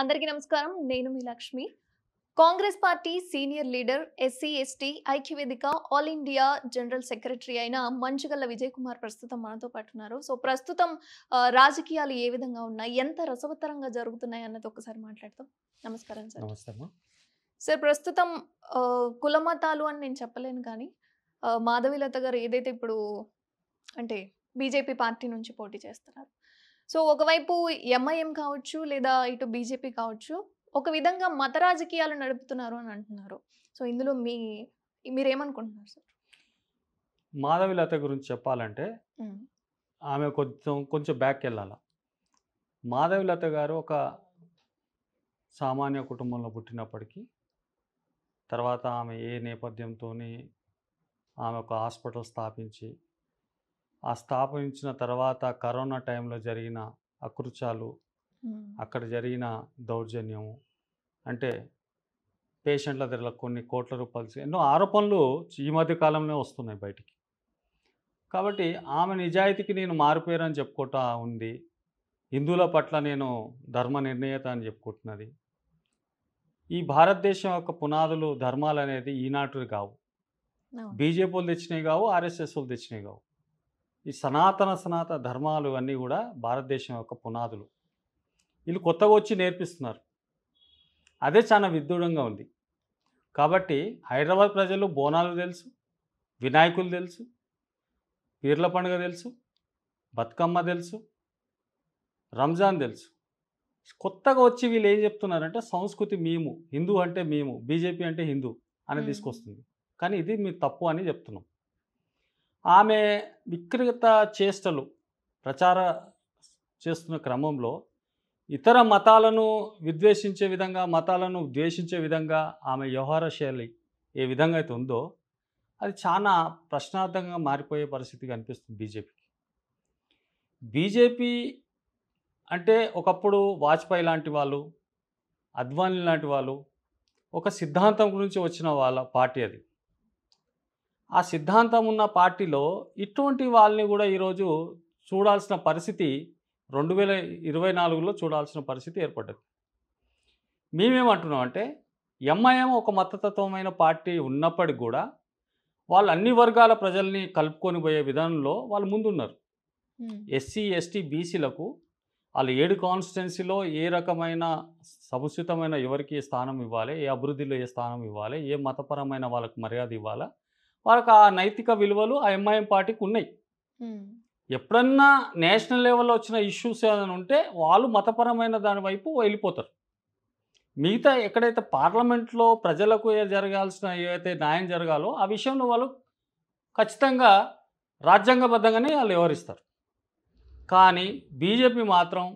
అందరికీ నమస్కారం నేను మీ Lakshmi Congress party senior leader SC ST ఐక్యవేదిక ఆల్ ఇండియా జనరల్ సెక్రటరీ అయిన మంచుగల్ల విజయ్ కుమార్ ప్రస్తుతం మనతో పాటు ఉన్నారు సో ప్రస్తుతం రాజకీయాలు ఏ విధంగా ఉన్నాయి ఎంత రసవత్తరంగా జరుగుతున్నాయి అన్నది ఒకసారి మాట్లాడతాం నమస్కారం సార్ సార్ ప్రస్తుతం కులమతాలు అని నేను చెప్పలేను కానీ మాధవీలత గారు ఏదైతే ఇప్పుడు అంటే బీజేపీ పార్టీ నుంచి పోటీ చేస్తున్నారు సో ఒకవైపు ఎంఐఎం కావచ్చు లేదా ఇటు బీజేపీ కావచ్చు ఒక విధంగా మత రాజకీయాలు నడుపుతున్నారు అని అంటున్నారు సో ఇందులో మీ మీరేమనుకుంటున్నారు సార్ మాధవి లత గురించి చెప్పాలంటే ఆమె కొంచెం కొంచెం బ్యాక్ వెళ్ళాల మాధవి లత గారు ఒక సామాన్య కుటుంబంలో పుట్టినప్పటికీ తర్వాత ఆమె ఏ నేపథ్యంతో ఆమె ఒక హాస్పిటల్ స్థాపించి ఆ స్థాపించిన తర్వాత కరోనా టైంలో జరిగిన అకృత్యాలు అక్కడ జరిగిన దౌర్జన్యము అంటే పేషెంట్ల దగ్గర కొన్ని కోట్ల రూపాయలు ఎన్నో ఆరోపణలు ఈ మధ్య కాలంలో వస్తున్నాయి బయటికి కాబట్టి ఆమె నిజాయితీకి నేను మారిపోయారని చెప్పుకోట ఉంది హిందువుల పట్ల నేను ధర్మ నిర్ణయత అని చెప్పుకుంటున్నది ఈ భారతదేశం యొక్క పునాదులు ధర్మాలు అనేది ఈనాటివి కావు బీజేపీలు తెచ్చినవి కావు ఆర్ఎస్ఎస్లు తెచ్చినవి కావు ఈ సనాతన సనాతన ధర్మాలు అన్నీ కూడా భారతదేశం యొక్క పునాదులు వీళ్ళు కొత్తగా వచ్చి నేర్పిస్తున్నారు అదే చాలా విదూరంగా ఉంది కాబట్టి హైదరాబాద్ ప్రజలు బోనాలు తెలుసు వినాయకులు తెలుసు పీర్ల పండుగ తెలుసు బతుకమ్మ తెలుసు రంజాన్ తెలుసు కొత్తగా వచ్చి వీళ్ళు ఏం చెప్తున్నారంటే సంస్కృతి మేము హిందూ అంటే మేము బీజేపీ అంటే హిందూ అని తీసుకొస్తుంది కానీ ఇది మీ తప్పు అని చెప్తున్నాం ఆమె విక్రేత చేష్టలు ప్రచార చేస్తున్న క్రమంలో ఇతర మతాలను విద్వేషించే విధంగా మతాలను ద్వేషించే విధంగా ఆమె వ్యవహార శైలి ఏ విధంగా అయితే ఉందో అది చాలా ప్రశ్నార్థంగా మారిపోయే పరిస్థితి కనిపిస్తుంది బీజేపీకి బీజేపీ అంటే ఒకప్పుడు వాజ్పేయి లాంటి వాళ్ళు అద్వానీ లాంటి వాళ్ళు ఒక సిద్ధాంతం గురించి వచ్చిన వాళ్ళ పార్టీ అది ఆ సిద్ధాంతం ఉన్న పార్టీలో ఇటువంటి వాళ్ళని కూడా ఈరోజు చూడాల్సిన పరిస్థితి రెండు వేల ఇరవై నాలుగులో చూడాల్సిన పరిస్థితి ఏర్పడ్డది మేమేమంటున్నామంటే ఎంఐఎం ఒక మతతత్వమైన పార్టీ ఉన్నప్పటికి కూడా వాళ్ళు అన్ని వర్గాల ప్రజల్ని కలుపుకొని పోయే విధానంలో వాళ్ళు ముందున్నారు ఎస్సీ ఎస్టీ బీసీలకు వాళ్ళు ఏడు కాన్స్టిట్యున్సీలో ఏ రకమైన సముచితమైన ఎవరికి స్థానం ఇవ్వాలి ఏ అభివృద్ధిలో ఏ స్థానం ఇవ్వాలి ఏ మతపరమైన వాళ్ళకు మర్యాద ఇవ్వాలా వాళ్ళకి ఆ నైతిక విలువలు ఆ ఎంఐఎం పార్టీకి ఉన్నాయి ఎప్పుడన్నా నేషనల్ లెవెల్లో వచ్చిన ఇష్యూస్ ఏదైనా ఉంటే వాళ్ళు మతపరమైన దాని వైపు వెళ్ళిపోతారు మిగతా ఎక్కడైతే పార్లమెంట్లో ప్రజలకు జరగాల్సిన ఏవైతే న్యాయం జరగాలో ఆ విషయంలో వాళ్ళు ఖచ్చితంగా రాజ్యాంగబద్ధంగానే వాళ్ళు వివరిస్తారు కానీ బీజేపీ మాత్రం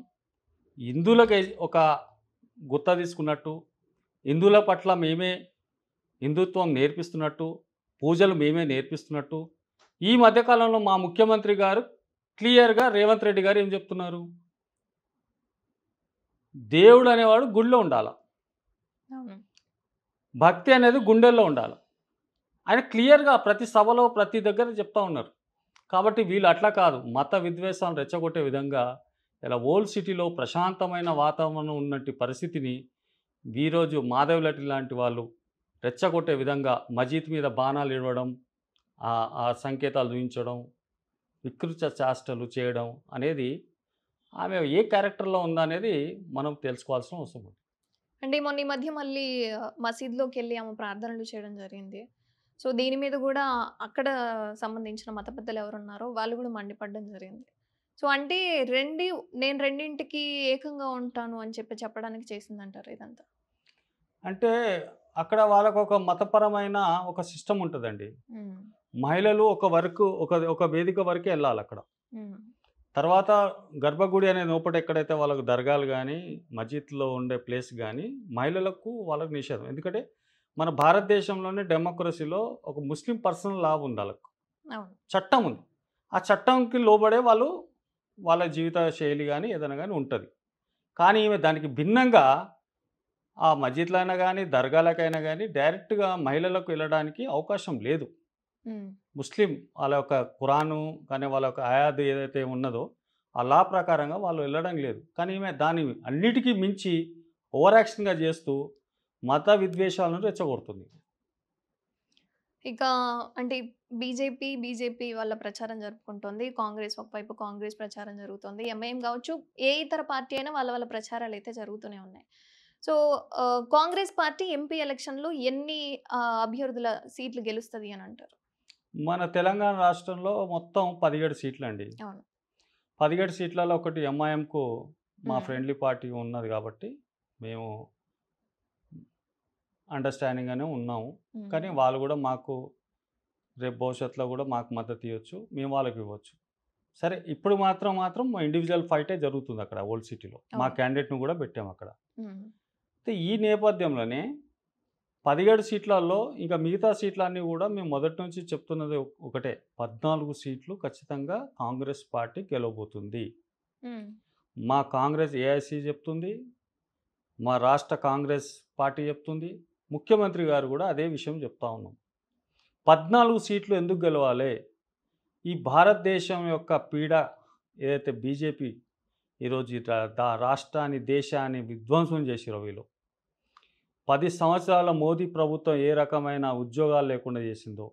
హిందువులకి ఒక గుత్త తీసుకున్నట్టు హిందువుల పట్ల మేమే హిందుత్వం నేర్పిస్తున్నట్టు పూజలు మేమే నేర్పిస్తున్నట్టు ఈ మధ్యకాలంలో మా ముఖ్యమంత్రి గారు క్లియర్గా రేవంత్ రెడ్డి గారు ఏం చెప్తున్నారు దేవుడు అనేవాడు గుళ్ళో ఉండాల భక్తి అనేది గుండెల్లో ఉండాలి ఆయన క్లియర్గా ప్రతి సభలో ప్రతి దగ్గర చెప్తా ఉన్నారు కాబట్టి వీళ్ళు అట్లా కాదు మత విద్వేషాలను రెచ్చగొట్టే విధంగా ఇలా ఓల్డ్ సిటీలో ప్రశాంతమైన వాతావరణం ఉన్నట్టు పరిస్థితిని ఈరోజు మాధవ్ లాంటి వాళ్ళు రెచ్చగొట్టే విధంగా మజీద్ మీద బాణాలు ఇవ్వడం ఆ సంకేతాలు చూపించడం వికృత చేష్టలు చేయడం అనేది ఆమె ఏ క్యారెక్టర్లో ఉందా అనేది మనం తెలుసుకోవాల్సిన అవసరం ఉంది అంటే మొన్న ఈ మధ్య మళ్ళీ మసీద్లోకి వెళ్ళి ఆమె ప్రార్థనలు చేయడం జరిగింది సో దీని మీద కూడా అక్కడ సంబంధించిన మత పెద్దలు ఎవరున్నారో వాళ్ళు కూడా మండిపడడం జరిగింది సో అంటే రెండు నేను రెండింటికి ఏకంగా ఉంటాను అని చెప్పి చెప్పడానికి చేసిందంటారు ఇదంతా అంటే అక్కడ వాళ్ళకు ఒక మతపరమైన ఒక సిస్టమ్ ఉంటుందండి మహిళలు ఒక వరకు ఒక ఒక వేదిక వరకే వెళ్ళాలి అక్కడ తర్వాత గర్భగుడి అనేది ఒకటి ఎక్కడైతే వాళ్ళకు దర్గాలు కానీ మస్జిద్లో ఉండే ప్లేస్ కానీ మహిళలకు వాళ్ళకు నిషేధం ఎందుకంటే మన భారతదేశంలోనే డెమోక్రసీలో ఒక ముస్లిం పర్సనల్ లా ఉంది వాళ్ళకు చట్టం ఉంది ఆ చట్టంకి లోబడే వాళ్ళు వాళ్ళ జీవిత శైలి కానీ ఏదైనా కానీ ఉంటుంది కానీ ఈమె దానికి భిన్నంగా ఆ మస్జిద్లో అయినా కానీ దర్గాలకైనా కానీ డైరెక్ట్గా మహిళలకు వెళ్ళడానికి అవకాశం లేదు ముస్లిం వాళ్ళ యొక్క ఖురాను కానీ వాళ్ళ యొక్క ఆయాద్ ఏదైతే ఉన్నదో ఆ లా ప్రకారంగా వాళ్ళు వెళ్ళడం లేదు కానీ ఈమె దాని అన్నిటికీ మించి ఓవర్ యాక్షన్గా చేస్తూ మత విద్వేషాలను రెచ్చగొడుతుంది ఇక అంటే బీజేపీ బీజేపీ వాళ్ళ ప్రచారం జరుపుకుంటుంది కాంగ్రెస్ ఒకవైపు కాంగ్రెస్ ప్రచారం జరుగుతుంది ఎంఐఎం కావచ్చు ఏ ఇతర పార్టీ అయినా వాళ్ళ వాళ్ళ ప్రచారాలు అయితే జరుగుతూనే ఉన్నాయి సో కాంగ్రెస్ పార్టీ ఎంపీ ఎలక్షన్లో ఎన్ని అభ్యర్థుల సీట్లు గెలుస్తుంది అని అంటారు మన తెలంగాణ రాష్ట్రంలో మొత్తం పదిహేడు సీట్లు అండి పదిహేడు సీట్లలో ఒకటి ఎంఐఎంకు మా ఫ్రెండ్లీ పార్టీ ఉన్నది కాబట్టి మేము అండర్స్టాండింగ్ అనే ఉన్నాము కానీ వాళ్ళు కూడా మాకు రేపు భవిష్యత్తులో కూడా మాకు మద్దతు ఇవ్వచ్చు మేము వాళ్ళకి ఇవ్వచ్చు సరే ఇప్పుడు మాత్రం మాత్రం ఇండివిజువల్ ఫైటే జరుగుతుంది అక్కడ ఓల్డ్ సిటీలో మా క్యాండిడేట్ను కూడా పెట్టాము అక్కడ అయితే ఈ నేపథ్యంలోనే పదిహేడు సీట్లలో ఇంకా మిగతా సీట్లన్నీ కూడా మేము మొదటి నుంచి చెప్తున్నది ఒకటే పద్నాలుగు సీట్లు ఖచ్చితంగా కాంగ్రెస్ పార్టీ గెలవబోతుంది మా కాంగ్రెస్ ఏఐసీ చెప్తుంది మా రాష్ట్ర కాంగ్రెస్ పార్టీ చెప్తుంది ముఖ్యమంత్రి గారు కూడా అదే విషయం చెప్తా ఉన్నాం పద్నాలుగు సీట్లు ఎందుకు గెలవాలి ఈ భారతదేశం యొక్క పీడ ఏదైతే బీజేపీ ఈరోజు రాష్ట్రాన్ని దేశాన్ని విధ్వంసం చేసిరో వీళ్ళు పది సంవత్సరాల మోదీ ప్రభుత్వం ఏ రకమైన ఉద్యోగాలు లేకుండా చేసిందో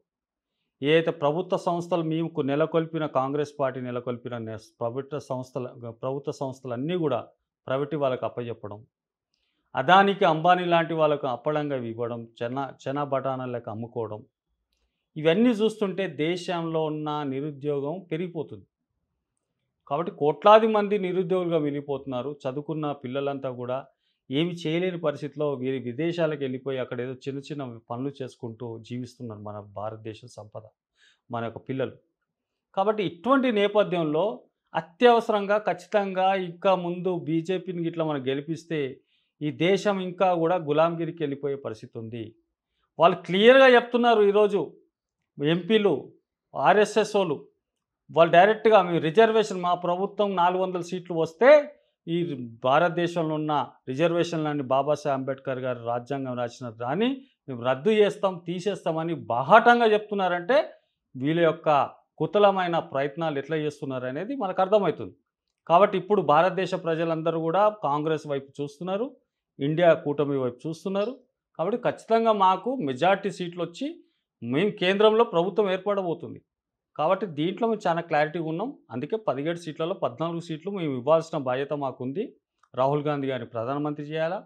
ఏ ప్రభుత్వ సంస్థలు మీకు నెలకొల్పిన కాంగ్రెస్ పార్టీ నెలకొల్పిన ప్రభుత్వ సంస్థల ప్రభుత్వ సంస్థలన్నీ కూడా ప్రైవేటు వాళ్ళకి అప్పచెప్పడం అదానికి అంబానీ లాంటి వాళ్ళకు అప్పడంగా ఇవ్వడం చెన చెన బఠానాలకు అమ్ముకోవడం ఇవన్నీ చూస్తుంటే దేశంలో ఉన్న నిరుద్యోగం పెరిగిపోతుంది కాబట్టి కోట్లాది మంది నిరుద్యోగులుగా వెళ్ళిపోతున్నారు చదువుకున్న పిల్లలంతా కూడా ఏమి చేయలేని పరిస్థితిలో వీరి విదేశాలకు వెళ్ళిపోయి అక్కడ ఏదో చిన్న చిన్న పనులు చేసుకుంటూ జీవిస్తున్నారు మన భారతదేశ సంపద మన యొక్క పిల్లలు కాబట్టి ఇటువంటి నేపథ్యంలో అత్యవసరంగా ఖచ్చితంగా ఇంకా ముందు బీజేపీని ఇట్లా మనం గెలిపిస్తే ఈ దేశం ఇంకా కూడా గులాంగిరికి వెళ్ళిపోయే పరిస్థితి ఉంది వాళ్ళు క్లియర్గా చెప్తున్నారు ఈరోజు ఎంపీలు ఆర్ఎస్ఎస్ వాళ్ళు వాళ్ళు డైరెక్ట్గా మేము రిజర్వేషన్ మా ప్రభుత్వం నాలుగు వందల సీట్లు వస్తే ఈ భారతదేశంలో ఉన్న రిజర్వేషన్లన్నీ బాబాసాహెబ్ అంబేద్కర్ గారు రాజ్యాంగం రాసిన దాన్ని మేము రద్దు చేస్తాం తీసేస్తామని బాహాటంగా చెప్తున్నారంటే వీళ్ళ యొక్క కుతలమైన ప్రయత్నాలు ఎట్లా చేస్తున్నారు అనేది మనకు అర్థమవుతుంది కాబట్టి ఇప్పుడు భారతదేశ ప్రజలందరూ కూడా కాంగ్రెస్ వైపు చూస్తున్నారు ఇండియా కూటమి వైపు చూస్తున్నారు కాబట్టి ఖచ్చితంగా మాకు మెజార్టీ సీట్లు వచ్చి మేము కేంద్రంలో ప్రభుత్వం ఏర్పడబోతుంది కాబట్టి దీంట్లో మేము చాలా క్లారిటీగా ఉన్నాం అందుకే పదిహేడు సీట్లలో పద్నాలుగు సీట్లు మేము ఇవ్వాల్సిన బాధ్యత మాకుంది రాహుల్ గాంధీ గారిని ప్రధానమంత్రి చేయాలా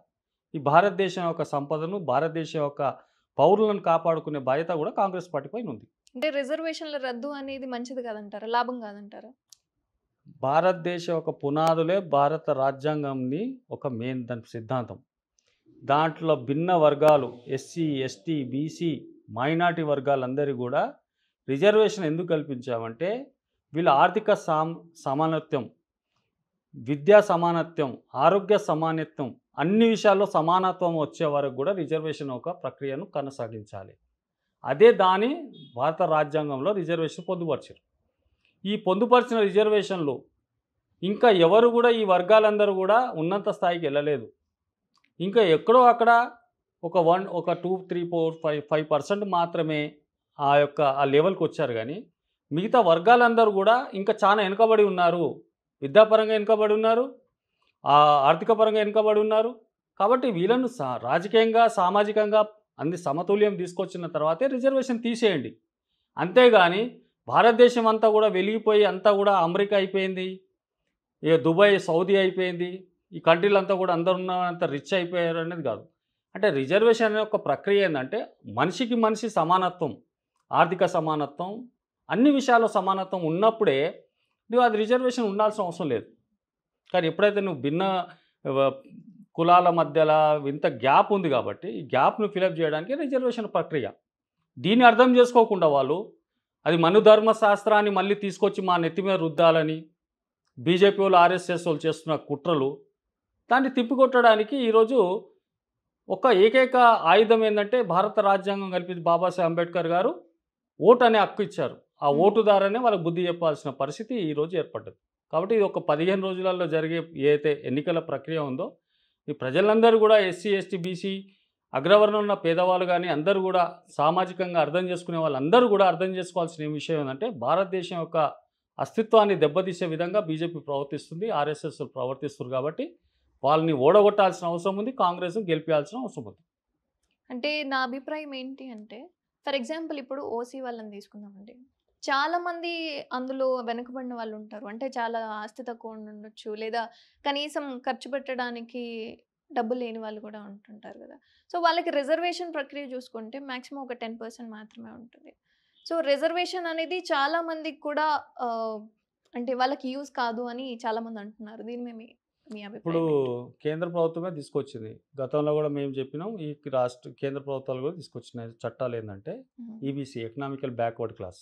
ఈ భారతదేశం యొక్క సంపదను భారతదేశం యొక్క పౌరులను కాపాడుకునే బాధ్యత కూడా కాంగ్రెస్ పార్టీ ఉంది అంటే రిజర్వేషన్ల రద్దు అనేది మంచిది కాదంటారా లాభం కాదంటారా భారతదేశం ఒక పునాదులే భారత రాజ్యాంగంని ఒక మెయిన్ దాని సిద్ధాంతం దాంట్లో భిన్న వర్గాలు ఎస్సీ ఎస్టీ బీసీ మైనార్టీ వర్గాలందరి కూడా రిజర్వేషన్ ఎందుకు కల్పించామంటే వీళ్ళ ఆర్థిక సామ్ సమానత్వం విద్యా సమానత్వం ఆరోగ్య సమానత్వం అన్ని విషయాల్లో సమానత్వం వచ్చే వరకు కూడా రిజర్వేషన్ ఒక ప్రక్రియను కొనసాగించాలి అదే దాని భారత రాజ్యాంగంలో రిజర్వేషన్ పొందుపరిచారు ఈ పొందుపరిచిన రిజర్వేషన్లు ఇంకా ఎవరు కూడా ఈ వర్గాలందరూ కూడా ఉన్నత స్థాయికి వెళ్ళలేదు ఇంకా ఎక్కడో అక్కడ ఒక వన్ ఒక two three four five five percent మాత్రమే ఆ యొక్క ఆ లెవెల్కి వచ్చారు కానీ మిగతా వర్గాలందరూ కూడా ఇంకా చాలా వెనుకబడి ఉన్నారు విద్యాపరంగా వెనుకబడి ఉన్నారు ఆర్థిక పరంగా వెనుకబడి ఉన్నారు కాబట్టి వీళ్ళను సా రాజకీయంగా సామాజికంగా అన్ని సమతుల్యం తీసుకొచ్చిన తర్వాతే రిజర్వేషన్ తీసేయండి అంతేగాని భారతదేశం అంతా కూడా వెలిగిపోయి అంతా కూడా అమెరికా అయిపోయింది ఇక దుబాయ్ సౌదీ అయిపోయింది ఈ కంట్రీలు అంతా కూడా అందరు ఉన్నంత రిచ్ అయిపోయారు అనేది కాదు అంటే రిజర్వేషన్ అనే ఒక ప్రక్రియ ఏంటంటే మనిషికి మనిషి సమానత్వం ఆర్థిక సమానత్వం అన్ని విషయాల్లో సమానత్వం ఉన్నప్పుడే నువ్వు అది రిజర్వేషన్ ఉండాల్సిన అవసరం లేదు కానీ ఎప్పుడైతే నువ్వు భిన్న కులాల మధ్యలో ఇంత గ్యాప్ ఉంది కాబట్టి ఈ గ్యాప్ను ఫిలప్ చేయడానికి రిజర్వేషన్ ప్రక్రియ దీన్ని అర్థం చేసుకోకుండా వాళ్ళు అది మనుధర్మ శాస్త్రాన్ని మళ్ళీ తీసుకొచ్చి మా నెత్తి మీద రుద్దాలని బీజేపీ వాళ్ళు ఆర్ఎస్ఎస్ వాళ్ళు చేస్తున్న కుట్రలు దాన్ని తిప్పికొట్టడానికి ఈరోజు ఒక ఏకైక ఆయుధం ఏంటంటే భారత రాజ్యాంగం కల్పించి బాబాసాహెబ్ అంబేద్కర్ గారు ఓటు అనే హక్కు ఇచ్చారు ఆ ఓటు ద్వారానే వాళ్ళకి బుద్ధి చెప్పాల్సిన పరిస్థితి ఈరోజు ఏర్పడ్డది కాబట్టి ఇది ఒక పదిహేను రోజులలో జరిగే ఏదైతే ఎన్నికల ప్రక్రియ ఉందో ఈ ప్రజలందరూ కూడా ఎస్సీ ఎస్టీ బీసీ అగ్రవర్ణం ఉన్న పేదవాళ్ళు కానీ అందరూ కూడా సామాజికంగా అర్థం చేసుకునే వాళ్ళందరూ కూడా అర్థం చేసుకోవాల్సిన విషయం ఏంటంటే భారతదేశం యొక్క అస్తిత్వాన్ని దెబ్బతీసే విధంగా బీజేపీ ప్రవర్తిస్తుంది ఆర్ఎస్ఎస్ ప్రవర్తిస్తుంది కాబట్టి వాళ్ళని ఓడగొట్టాల్సిన అవసరం ఉంది కాంగ్రెస్ గెలిపించాల్సిన అవసరం ఉంది అంటే నా అభిప్రాయం ఏంటి అంటే ఫర్ ఎగ్జాంపుల్ ఇప్పుడు ఓసీ వాళ్ళని తీసుకుందామండి చాలా మంది అందులో వెనుకబడిన వాళ్ళు ఉంటారు అంటే చాలా ఆస్తి తక్కువ ఉండొచ్చు లేదా కనీసం ఖర్చు పెట్టడానికి డబ్బు లేని వాళ్ళు కూడా ఉంటుంటారు కదా సో వాళ్ళకి రిజర్వేషన్ ప్రక్రియ చూసుకుంటే మ్యాక్సిమం ఒక టెన్ పర్సెంట్ మాత్రమే ఉంటుంది సో రిజర్వేషన్ అనేది చాలా మందికి కూడా అంటే వాళ్ళకి యూజ్ కాదు అని చాలామంది అంటున్నారు దీని మేము ఇప్పుడు కేంద్ర ప్రభుత్వమే తీసుకొచ్చింది గతంలో కూడా మేము చెప్పినాం ఈ రాష్ట్ర కేంద్ర ప్రభుత్వాలు కూడా తీసుకొచ్చిన చట్టాలు ఏంటంటే ఈబీసీ ఎకనామికల్ బ్యాక్వర్డ్ క్లాస్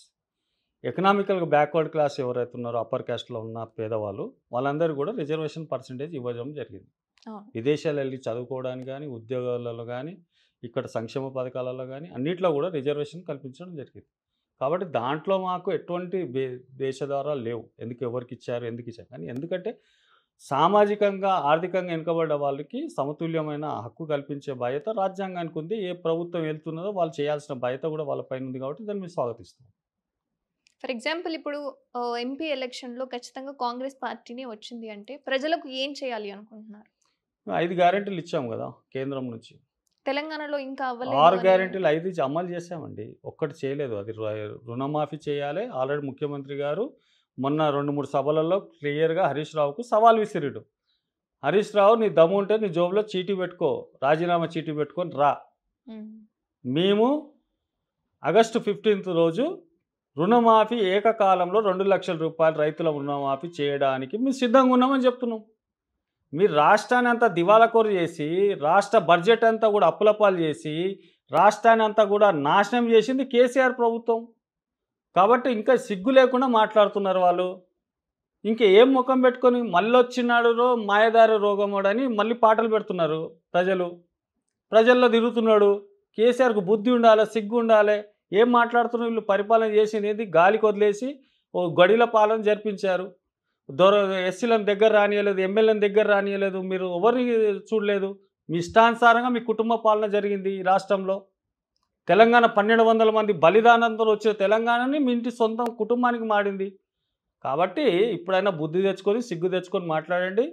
ఎకనామికల్గా బ్యాక్వర్డ్ క్లాస్ ఎవరైతే ఉన్నారో అప్పర్ క్యాస్ట్లో ఉన్న పేదవాళ్ళు వాళ్ళందరూ కూడా రిజర్వేషన్ పర్సంటేజ్ ఇవ్వడం జరిగింది విదేశాలు వెళ్ళి చదువుకోవడానికి కానీ ఉద్యోగాలలో కానీ ఇక్కడ సంక్షేమ పథకాలలో కానీ అన్నిట్లో కూడా రిజర్వేషన్ కల్పించడం జరిగింది కాబట్టి దాంట్లో మాకు ఎటువంటి దేశ ద్వారా లేవు ఎందుకు ఎవరికి ఇచ్చారు ఎందుకు ఇచ్చారు కానీ ఎందుకంటే సామాజికంగా ఆర్థికంగా వెనుకబడ్డ వాళ్ళకి సమతుల్యమైన హక్కు కల్పించే బాధ్యత రాజ్యాంగానికి ఉంది ఏ ప్రభుత్వం వెళ్తున్నదో వాళ్ళు చేయాల్సిన బాధ్యత కూడా వాళ్ళపైన ఉంది కాబట్టి దాన్ని మేము స్వాగతిస్తాం ఫర్ ఎగ్జాంపుల్ ఇప్పుడు ఎంపీ ఎలక్షన్లో ఖచ్చితంగా కాంగ్రెస్ పార్టీనే వచ్చింది అంటే ప్రజలకు ఏం చేయాలి అనుకుంటున్నారు ఐదు గ్యారెంటీలు ఇచ్చాము కదా కేంద్రం నుంచి తెలంగాణలో ఇంకా ఆరు గ్యారెంటీలు ఐదు అమలు చేసామండి ఒక్కటి చేయలేదు అది రుణమాఫీ చేయాలి ఆల్రెడీ ముఖ్యమంత్రి గారు మొన్న రెండు మూడు సభలలో క్లియర్గా హరీష్ రావుకు సవాల్ విసిరిడు హరీష్ రావు నీ దమ్ము ఉంటే నీ జోబులో చీటీ పెట్టుకో రాజీనామా చీటీ పెట్టుకొని రా మేము ఆగస్టు ఫిఫ్టీన్త్ రోజు రుణమాఫీ ఏకకాలంలో రెండు లక్షల రూపాయలు రైతుల రుణమాఫీ చేయడానికి మేము సిద్ధంగా ఉన్నామని చెప్తున్నాం మీరు రాష్ట్రాన్ని అంతా కోరు చేసి రాష్ట్ర బడ్జెట్ అంతా కూడా అప్పులపాలు చేసి రాష్ట్రాన్ని అంతా కూడా నాశనం చేసింది కేసీఆర్ ప్రభుత్వం కాబట్టి ఇంకా సిగ్గు లేకుండా మాట్లాడుతున్నారు వాళ్ళు ఇంకా ఏం ముఖం పెట్టుకొని మళ్ళీ వచ్చినాడు రో మాయదారి రోగమోడని మళ్ళీ పాటలు పెడుతున్నారు ప్రజలు ప్రజల్లో తిరుగుతున్నాడు కేసీఆర్కు బుద్ధి ఉండాలి సిగ్గు ఉండాలి ఏం మాట్లాడుతున్నారు వీళ్ళు పరిపాలన చేసినది గాలి వదిలేసి ఓ గడిల పాలన జరిపించారు దొర ఎస్సీలను దగ్గర రానియలేదు ఎమ్మెల్యేలను దగ్గర రానియలేదు మీరు ఎవరిని చూడలేదు మీ ఇష్టానుసారంగా మీ కుటుంబ పాలన జరిగింది ఈ రాష్ట్రంలో తెలంగాణ పన్నెండు వందల మంది బలిదానంతో వచ్చిన తెలంగాణని మీ ఇంటి సొంతం కుటుంబానికి మాడింది కాబట్టి ఇప్పుడైనా బుద్ధి తెచ్చుకొని సిగ్గు తెచ్చుకొని మాట్లాడండి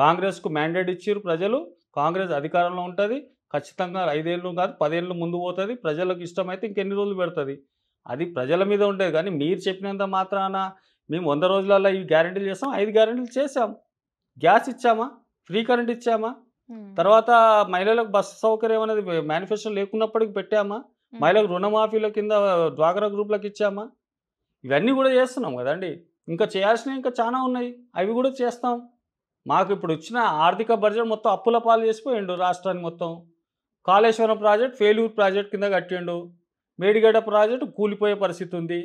కాంగ్రెస్కు మ్యాండేట్ ఇచ్చారు ప్రజలు కాంగ్రెస్ అధికారంలో ఉంటుంది ఖచ్చితంగా ఐదేళ్ళు కాదు పదేళ్ళు ముందు పోతుంది ప్రజలకు ఇష్టమైతే ఇంకెన్ని రోజులు పెడుతుంది అది ప్రజల మీద ఉండేది కానీ మీరు చెప్పినంత మాత్రాన మేము వంద రోజులలో ఈ గ్యారంటీలు చేస్తాం ఐదు గ్యారంటీలు చేసాం గ్యాస్ ఇచ్చామా ఫ్రీ కరెంట్ ఇచ్చామా తర్వాత మహిళలకు బస్సు సౌకర్యం అనేది మేనిఫెస్టో లేకున్నప్పటికీ పెట్టామా మహిళలకు రుణమాఫీల కింద డ్వాక్రా గ్రూప్లకు ఇచ్చామా ఇవన్నీ కూడా చేస్తున్నాం కదండి ఇంకా చేయాల్సినవి ఇంకా చాలా ఉన్నాయి అవి కూడా చేస్తాం మాకు ఇప్పుడు వచ్చిన ఆర్థిక బడ్జెట్ మొత్తం అప్పుల పాలు చేసిపోయిండు రాష్ట్రాన్ని మొత్తం కాళేశ్వరం ప్రాజెక్ట్ ఫెయిల్యూర్ ప్రాజెక్ట్ కింద కట్టిండు మేడిగడ్డ ప్రాజెక్టు కూలిపోయే పరిస్థితి ఉంది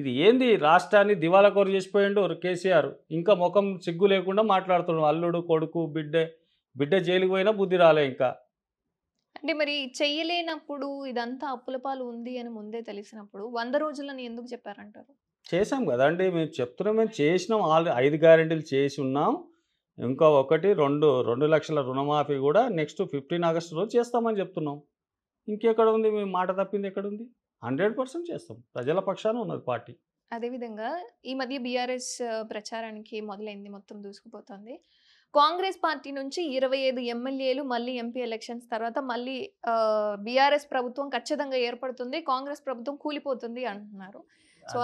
ఇది ఏంది రాష్ట్రాన్ని దివాలకోరు చేసిపోయిండు కేసీఆర్ ఇంకా ముఖం సిగ్గు లేకుండా మాట్లాడుతున్నాడు అల్లుడు కొడుకు బిడ్డ బిడ్డ జైలుకు పోయినా బుద్ధి రాలే ఇంకా అంటే మరి చెయ్యలేనప్పుడు ఇదంతా అప్పులపాలు ఉంది అని ముందే తెలిసినప్పుడు వంద రోజులని ఎందుకు చెప్పారంటారు చేసాం కదా అంటే మేము చెప్తున్నాం మేము చేసినాం ఆల్రెడీ ఐదు గ్యారెంటీలు చేసి ఉన్నాం ఇంకా ఒకటి రెండు రెండు లక్షల రుణమాఫీ కూడా నెక్స్ట్ ఫిఫ్టీన్ ఆగస్ట్ రోజు చేస్తామని చెప్తున్నాం ఇంకెక్కడ ఉంది మీ మాట తప్పింది ఎక్కడ ఉంది హండ్రెడ్ పర్సెంట్ చేస్తాం ప్రజల పక్షాన ఉన్నది పార్టీ అదేవిధంగా ఈ మధ్య బీఆర్ఎస్ ప్రచారానికి మొదలైంది మొత్తం దూసుకుపోతుంది కాంగ్రెస్ పార్టీ నుంచి ఇరవై ఐదు ఎమ్మెల్యేలు మళ్ళీ ఎంపీ ఎలక్షన్స్ తర్వాత మళ్ళీ బీఆర్ఎస్ ప్రభుత్వం ఖచ్చితంగా ఏర్పడుతుంది కాంగ్రెస్ ప్రభుత్వం కూలిపోతుంది అంటున్నారు సో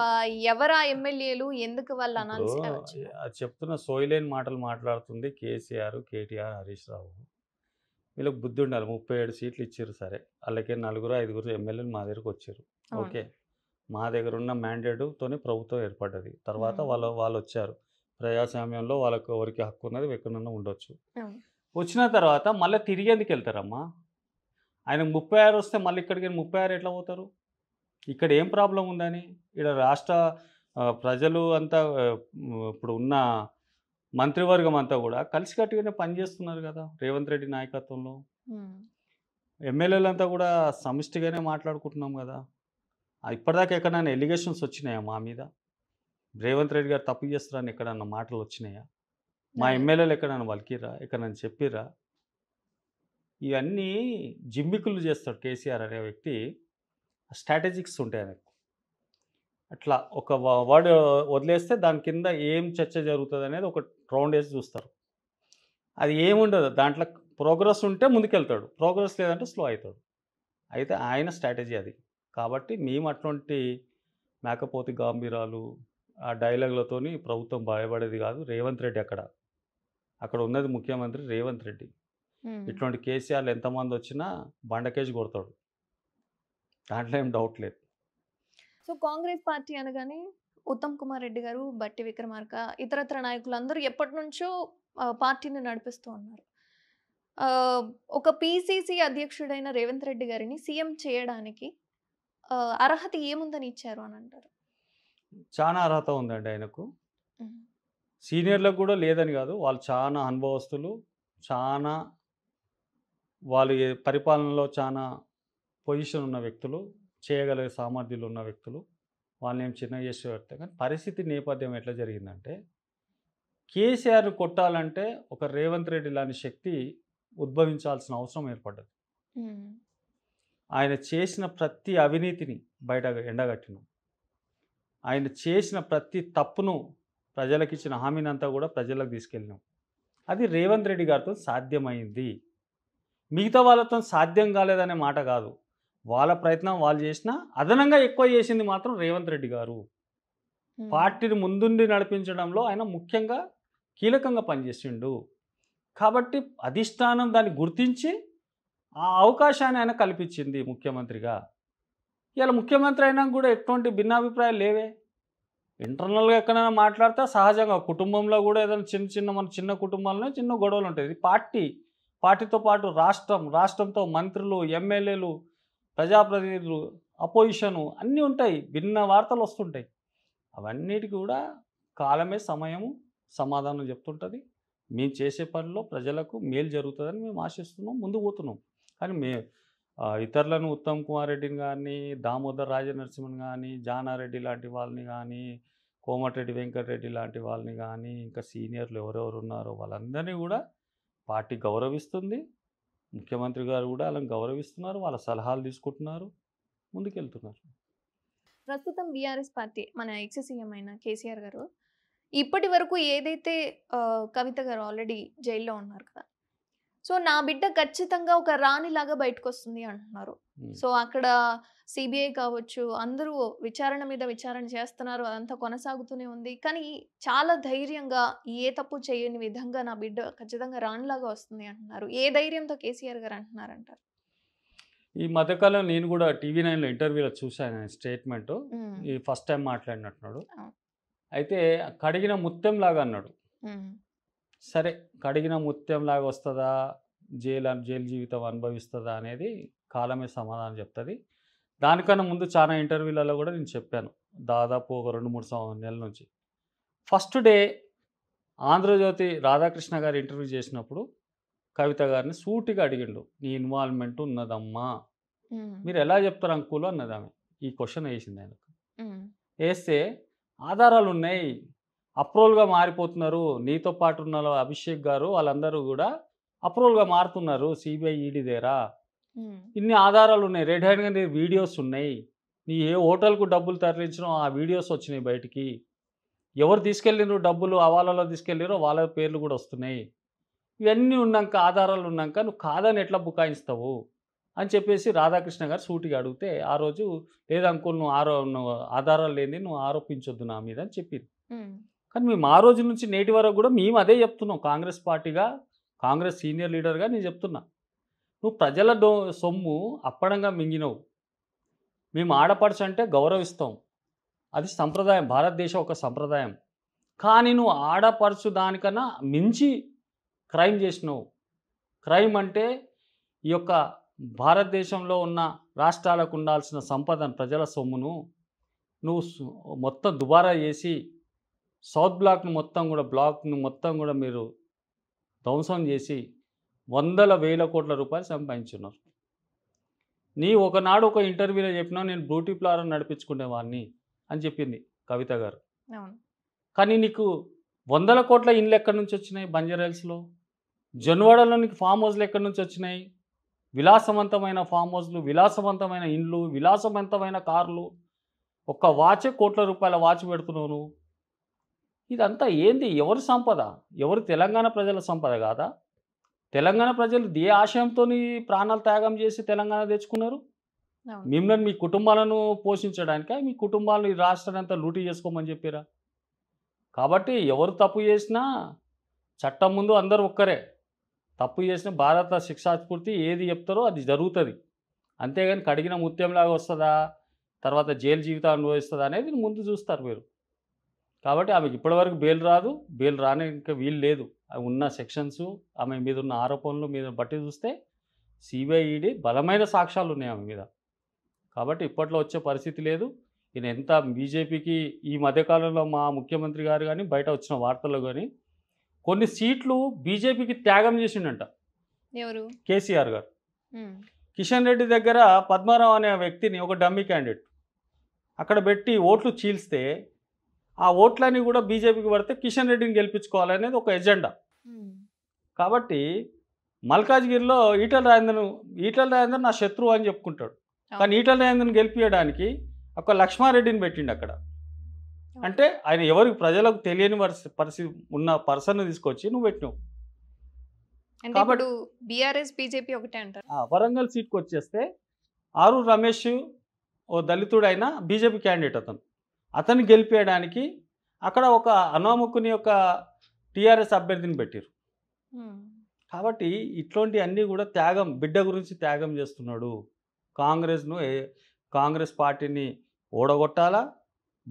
ఎవరా ఎమ్మెల్యేలు ఎందుకు వాళ్ళు అనాల్సి చెప్తున్న సోయిలేని మాటలు మాట్లాడుతుంది కేసీఆర్ కేటీఆర్ హరీష్ రావు వీళ్ళకి బుద్ధి ఉండాలి ముప్పై ఏడు సీట్లు ఇచ్చారు సరే వాళ్ళకే నలుగురు ఐదుగురు ఎమ్మెల్యేలు మా దగ్గరకు వచ్చారు ఓకే మా దగ్గర ఉన్న మ్యాండేట్తోనే ప్రభుత్వం ఏర్పడ్డది తర్వాత వాళ్ళు వాళ్ళు వచ్చారు ప్రజాస్వామ్యంలో వాళ్ళకు ఎవరికి హక్కు ఉన్నది ఎక్కడన్నా ఉండొచ్చు వచ్చిన తర్వాత మళ్ళీ తిరిగి ఎందుకు వెళ్తారమ్మా ఆయన ముప్పై ఆరు వస్తే మళ్ళీ ఇక్కడికి ముప్పై ఆరు ఎట్లా పోతారు ఇక్కడ ఏం ప్రాబ్లం ఉందని ఇక్కడ రాష్ట్ర ప్రజలు అంతా ఇప్పుడు ఉన్న మంత్రివర్గం అంతా కూడా కలిసికట్టుగానే పనిచేస్తున్నారు కదా రేవంత్ రెడ్డి నాయకత్వంలో ఎమ్మెల్యేలు అంతా కూడా సమిష్టిగానే మాట్లాడుకుంటున్నాం కదా ఇప్పటిదాకా ఎక్కడైనా ఎలిగేషన్స్ వచ్చినాయా మా మీద రేవంత్ రెడ్డి గారు తప్పు అని ఎక్కడన్నా మాటలు వచ్చినాయా మా ఎమ్మెల్యేలు ఎక్కడన్నా వలికిరా ఎక్కడన్నా చెప్పిరా ఇవన్నీ జిమ్మికులు చేస్తాడు కేసీఆర్ అనే వ్యక్తి స్ట్రాటజిక్స్ ఉంటాయి ఆయనకు అట్లా ఒక వర్డ్ వదిలేస్తే దాని కింద ఏం చర్చ జరుగుతుంది అనేది ఒక రౌండ్ వేసి చూస్తారు అది ఏముండదు దాంట్లో ప్రోగ్రెస్ ఉంటే ముందుకెళ్తాడు ప్రోగ్రెస్ లేదంటే స్లో అవుతాడు అయితే ఆయన స్ట్రాటజీ అది కాబట్టి మేము అటువంటి మేకపోతే గాంభీరాలు ఆ డైలాగ్లతో ప్రభుత్వం భయపడేది కాదు రేవంత్ రెడ్డి అక్కడ అక్కడ ఉన్నది ముఖ్యమంత్రి రేవంత్ రెడ్డి ఇటువంటి కేసీఆర్లు ఎంతమంది వచ్చినా బండకేజ్ కొడతాడు దాంట్లో ఏం డౌట్ లేదు సో కాంగ్రెస్ పార్టీ అనగానే ఉత్తమ్ కుమార్ రెడ్డి గారు బట్టి విక్రమార్క ఇతరత్ర నాయకులందరూ ఎప్పటి నుంచో పార్టీని నడిపిస్తూ ఉన్నారు ఒక పిసిసి అధ్యక్షుడైన రేవంత్ రెడ్డి గారిని సీఎం చేయడానికి అర్హత ఏముందని ఇచ్చారు అని అంటారు చాలా అర్హత ఉందండి ఆయనకు సీనియర్లకు కూడా లేదని కాదు వాళ్ళు చాలా అనుభవస్తులు చాలా వాళ్ళు పరిపాలనలో చాలా పొజిషన్ ఉన్న వ్యక్తులు చేయగలిగే సామర్థ్యాలు ఉన్న వ్యక్తులు వాళ్ళని ఏం చిన్న చేసే కానీ పరిస్థితి నేపథ్యం ఎట్లా జరిగిందంటే కేసీఆర్ కొట్టాలంటే ఒక రేవంత్ రెడ్డి లాంటి శక్తి ఉద్భవించాల్సిన అవసరం ఏర్పడ్డది ఆయన చేసిన ప్రతి అవినీతిని బయట ఎండగట్టినాం ఆయన చేసిన ప్రతి తప్పును ప్రజలకు ఇచ్చిన హామీనంతా కూడా ప్రజలకు తీసుకెళ్ళినాం అది రేవంత్ రెడ్డి గారితో సాధ్యమైంది మిగతా వాళ్ళతో సాధ్యం కాలేదనే మాట కాదు వాళ్ళ ప్రయత్నం వాళ్ళు చేసినా అదనంగా ఎక్కువ చేసింది మాత్రం రేవంత్ రెడ్డి గారు పార్టీని ముందుండి నడిపించడంలో ఆయన ముఖ్యంగా కీలకంగా పనిచేసిండు కాబట్టి అధిష్టానం దాన్ని గుర్తించి ఆ అవకాశాన్ని ఆయన కల్పించింది ముఖ్యమంత్రిగా ఇవాళ ముఖ్యమంత్రి అయినా కూడా ఎటువంటి భిన్నాభిప్రాయాలు లేవే ఇంటర్నల్గా ఎక్కడైనా మాట్లాడితే సహజంగా కుటుంబంలో కూడా ఏదైనా చిన్న చిన్న మన చిన్న కుటుంబాలనే చిన్న గొడవలు ఉంటాయి పార్టీ పార్టీతో పాటు రాష్ట్రం రాష్ట్రంతో మంత్రులు ఎమ్మెల్యేలు ప్రజాప్రతినిధులు అపోజిషను అన్నీ ఉంటాయి భిన్న వార్తలు వస్తుంటాయి అవన్నిటికి కూడా కాలమే సమయము సమాధానం చెప్తుంటుంది మేము చేసే పనిలో ప్రజలకు మేలు జరుగుతుందని మేము ఆశిస్తున్నాం ముందు పోతున్నాం కానీ మే ఇతరులను ఉత్తమ్ కుమార్ రెడ్డిని కానీ దామోదర్ రాజనరసింహన్ కానీ జానారెడ్డి లాంటి వాళ్ళని కానీ కోమటిరెడ్డి వెంకటరెడ్డి లాంటి వాళ్ళని కానీ ఇంకా సీనియర్లు ఎవరెవరు ఉన్నారో వాళ్ళందరినీ కూడా పార్టీ గౌరవిస్తుంది ముఖ్యమంత్రి గారు కూడా వాళ్ళని గౌరవిస్తున్నారు వాళ్ళ సలహాలు తీసుకుంటున్నారు ముందుకెళ్తున్నారు ప్రస్తుతం బీఆర్ఎస్ పార్టీ మన ఎక్సీఎం అయిన కేసీఆర్ గారు ఇప్పటి వరకు ఏదైతే కవిత గారు ఆల్రెడీ జైల్లో ఉన్నారు కదా సో నా బిడ్డ ఖచ్చితంగా ఒక రాణిలాగా బయటకు వస్తుంది అంటున్నారు సో అక్కడ సిబిఐ కావచ్చు అందరూ విచారణ మీద విచారణ చేస్తున్నారు అదంతా కొనసాగుతూనే ఉంది కానీ చాలా ధైర్యంగా ఏ తప్పు చేయని విధంగా నా బిడ్డ ఖచ్చితంగా రాణిలాగా వస్తుంది అంటున్నారు ఏ ధైర్యంతో కేసీఆర్ గారు అంటున్నారంటారు ఈ మధ్యకాలం నేను కూడా టీవీ నైన్లో ఇంటర్వ్యూలో చూశాను స్టేట్మెంట్ ఈ ఫస్ట్ టైం మాట్లాడినట్టున్నాడు అయితే కడిగిన ముత్యం లాగా అన్నాడు సరే కడిగిన ముత్యం లాగా వస్తుందా జైలు జైలు జీవితం అనుభవిస్తుందా అనేది కాలమే సమాధానం చెప్తుంది దానికన్నా ముందు చాలా ఇంటర్వ్యూలలో కూడా నేను చెప్పాను దాదాపు ఒక రెండు మూడు నెలల నుంచి ఫస్ట్ డే ఆంధ్రజ్యోతి రాధాకృష్ణ గారు ఇంటర్వ్యూ చేసినప్పుడు కవిత గారిని సూటిగా అడిగిండు నీ ఇన్వాల్వ్మెంట్ ఉన్నదమ్మా మీరు ఎలా చెప్తారు అంకులు అన్నది ఈ క్వశ్చన్ వేసింది ఆయనకు వేస్తే ఆధారాలు ఉన్నాయి అప్రోల్గా మారిపోతున్నారు నీతో పాటు ఉన్న అభిషేక్ గారు వాళ్ళందరూ కూడా అప్రోల్గా మారుతున్నారు సిబిఐ ఈడీ దగ్గర ఇన్ని ఆధారాలు ఉన్నాయి రెడ్ హ్యాండ్గా నీ వీడియోస్ ఉన్నాయి నీ ఏ హోటల్కు డబ్బులు తరలించినో ఆ వీడియోస్ వచ్చినాయి బయటికి ఎవరు తీసుకెళ్ళినారు డబ్బులు అవాలలో తీసుకెళ్ళినారో వాళ్ళ పేర్లు కూడా వస్తున్నాయి ఇవన్నీ ఉన్నాక ఆధారాలు ఉన్నాక నువ్వు కాదని ఎట్లా బుకాయిస్తావు అని చెప్పేసి రాధాకృష్ణ గారు సూటిగా అడిగితే ఆ రోజు లేదనుకో నువ్వు ఆరో నువ్వు ఆధారాలు లేని నువ్వు ఆరోపించొద్దు నా మీద అని చెప్పింది కానీ మేము ఆ రోజు నుంచి నేటి వరకు కూడా మేము అదే చెప్తున్నాం కాంగ్రెస్ పార్టీగా కాంగ్రెస్ సీనియర్ లీడర్గా నేను చెప్తున్నా నువ్వు ప్రజల డో సొమ్ము అప్పడంగా మింగినవు మేము ఆడపడుచు అంటే గౌరవిస్తాం అది సంప్రదాయం భారతదేశం ఒక సంప్రదాయం కానీ నువ్వు ఆడపరచు దానికన్నా మించి క్రైమ్ చేసినావు క్రైమ్ అంటే ఈ యొక్క భారతదేశంలో ఉన్న రాష్ట్రాలకు ఉండాల్సిన సంపద ప్రజల సొమ్మును నువ్వు మొత్తం దుబారా చేసి సౌత్ బ్లాక్ను మొత్తం కూడా బ్లాక్ను మొత్తం కూడా మీరు ధ్వంసం చేసి వందల వేల కోట్ల రూపాయలు సంపాదించున్నారు నీ ఒకనాడు ఒక ఇంటర్వ్యూలో చెప్పినా నేను బ్యూటీ ప్లారని నడిపించుకునేవాడిని అని చెప్పింది కవిత గారు కానీ నీకు వందల కోట్ల ఇండ్లు ఎక్కడి నుంచి వచ్చినాయి బంజారాల్స్లో జన్వాడలో నీకు ఫామ్ హౌస్లు ఎక్కడి నుంచి వచ్చినాయి విలాసవంతమైన ఫామ్ హౌస్లు విలాసవంతమైన ఇండ్లు విలాసవంతమైన కార్లు ఒక్క వాచే కోట్ల రూపాయల వాచ్ పెడుతున్నావు ఇదంతా ఏంది ఎవరి సంపద ఎవరు తెలంగాణ ప్రజల సంపద కాదా తెలంగాణ ప్రజలు ఏ ఆశయంతో ప్రాణాలు త్యాగం చేసి తెలంగాణ తెచ్చుకున్నారు మిమ్మల్ని మీ కుటుంబాలను పోషించడానిక మీ కుటుంబాలను ఈ రాష్ట్రాన్ని అంతా లూటీ చేసుకోమని చెప్పారా కాబట్టి ఎవరు తప్పు చేసినా చట్టం ముందు అందరు ఒక్కరే తప్పు చేసిన భారత శిక్షాస్ఫూర్తి ఏది చెప్తారో అది జరుగుతుంది అంతేగాని కడిగిన ముత్యంలాగా వస్తుందా తర్వాత జైలు జీవితాన్ని అనుభవిస్తుందా అనేది ముందు చూస్తారు మీరు కాబట్టి ఆమెకి ఇప్పటివరకు బెయిల్ రాదు బెయిల్ రాని ఇంకా వీలు లేదు ఉన్న సెక్షన్స్ ఆమె మీద ఉన్న ఆరోపణలు మీద బట్టి చూస్తే సిబిఐఈడి బలమైన సాక్ష్యాలు ఉన్నాయి ఆమె మీద కాబట్టి ఇప్పట్లో వచ్చే పరిస్థితి లేదు ఈయన ఎంత బీజేపీకి ఈ మధ్యకాలంలో మా ముఖ్యమంత్రి గారు కానీ బయట వచ్చిన వార్తల్లో కానీ కొన్ని సీట్లు బీజేపీకి త్యాగం చేసిండంట ఎవరు కేసీఆర్ గారు కిషన్ రెడ్డి దగ్గర పద్మారావు అనే వ్యక్తిని ఒక డమ్మీ క్యాండిడేట్ అక్కడ పెట్టి ఓట్లు చీల్స్తే ఆ ఓట్లన్నీ కూడా బీజేపీకి పడితే కిషన్ రెడ్డిని గెలిపించుకోవాలనేది ఒక ఎజెండా కాబట్టి మల్కాజ్గిరిలో ఈటల రాజేంద్రను ఈటల రాజేంద్ర నా శత్రువు అని చెప్పుకుంటాడు కానీ ఈటల రాజేంద్రను గెలిపించడానికి ఒక లక్ష్మారెడ్డిని పెట్టిండు అక్కడ అంటే ఆయన ఎవరికి ప్రజలకు తెలియని పరిస్థితి ఉన్న పర్సన్ తీసుకొచ్చి నువ్వు పెట్టినావు కాబట్టి వరంగల్ సీట్కి వచ్చేస్తే ఆరు రమేష్ ఓ దళితుడైన బీజేపీ క్యాండిడేట్ అతను అతను గెలిపేయడానికి అక్కడ ఒక అనామకుని యొక్క టీఆర్ఎస్ అభ్యర్థిని పెట్టారు కాబట్టి ఇట్లాంటి అన్నీ కూడా త్యాగం బిడ్డ గురించి త్యాగం చేస్తున్నాడు కాంగ్రెస్ను కాంగ్రెస్ పార్టీని ఓడగొట్టాలా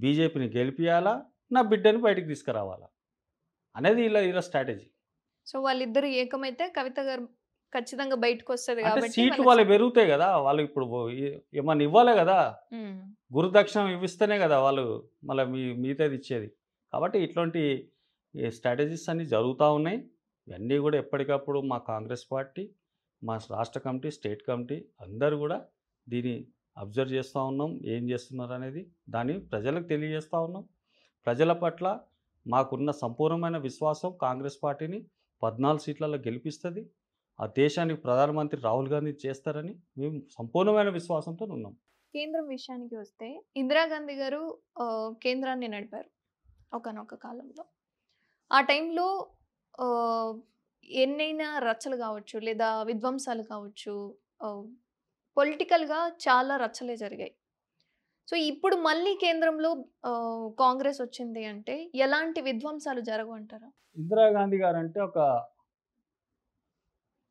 బీజేపీని గెలిపియాలా నా బిడ్డని బయటికి తీసుకురావాలా అనేది ఇలా ఇలా స్ట్రాటజీ సో వాళ్ళిద్దరు ఏకమైతే కవిత గారు ఖచ్చితంగా బయటకు వస్తుంది కాబట్టి సీట్లు వాళ్ళు పెరుగుతాయి కదా వాళ్ళు ఇప్పుడు ఏమన్నా ఇవ్వాలి కదా గురుదక్షిణం ఇవ్విస్తేనే కదా వాళ్ళు మళ్ళీ మీ మిగతాది ఇచ్చేది కాబట్టి ఇట్లాంటి స్ట్రాటజీస్ అన్నీ జరుగుతూ ఉన్నాయి ఇవన్నీ కూడా ఎప్పటికప్పుడు మా కాంగ్రెస్ పార్టీ మా రాష్ట్ర కమిటీ స్టేట్ కమిటీ అందరూ కూడా దీన్ని అబ్జర్వ్ చేస్తూ ఉన్నాం ఏం చేస్తున్నారు అనేది దాన్ని ప్రజలకు తెలియజేస్తూ ఉన్నాం ప్రజల పట్ల మాకున్న సంపూర్ణమైన విశ్వాసం కాంగ్రెస్ పార్టీని పద్నాలుగు సీట్లలో గెలిపిస్తుంది ఆ దేశానికి ప్రధానమంత్రి రాహుల్ గాంధీ చేస్తారని మేము సంపూర్ణమైన విశ్వాసంతో ఉన్నాం కేంద్రం విషయానికి వస్తే ఇందిరాగాంధీ గారు కేంద్రాన్ని నడిపారు ఒకనొక కాలంలో ఆ టైంలో ఎన్నైనా రచ్చలు కావచ్చు లేదా విధ్వంసాలు కావచ్చు పొలిటికల్గా చాలా రచ్చలే జరిగాయి సో ఇప్పుడు మళ్ళీ కేంద్రంలో కాంగ్రెస్ వచ్చింది అంటే ఎలాంటి విధ్వంసాలు జరగవు అంటారా ఇందిరాగాంధీ గారు అంటే ఒక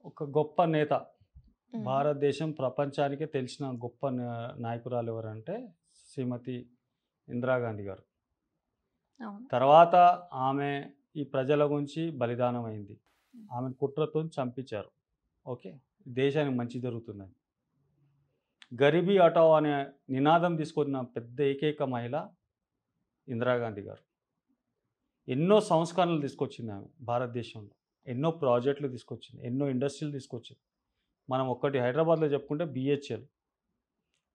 ఒక గొప్ప నేత భారతదేశం ప్రపంచానికే తెలిసిన గొప్ప నాయకురాలు ఎవరంటే శ్రీమతి ఇందిరాగాంధీ గారు తర్వాత ఆమె ఈ ప్రజల గురించి బలిదానం అయింది ఆమెను కుట్రతో చంపించారు ఓకే దేశానికి మంచి జరుగుతుందని గరీబీ అటావ్ అనే నినాదం తీసుకున్న పెద్ద ఏకైక మహిళ ఇందిరాగాంధీ గారు ఎన్నో సంస్కరణలు తీసుకొచ్చింది ఆమె భారతదేశంలో ఎన్నో ప్రాజెక్టులు తీసుకొచ్చింది ఎన్నో ఇండస్ట్రీలు తీసుకొచ్చింది మనం ఒక్కటి హైదరాబాద్లో చెప్పుకుంటే బిహెచ్ఎల్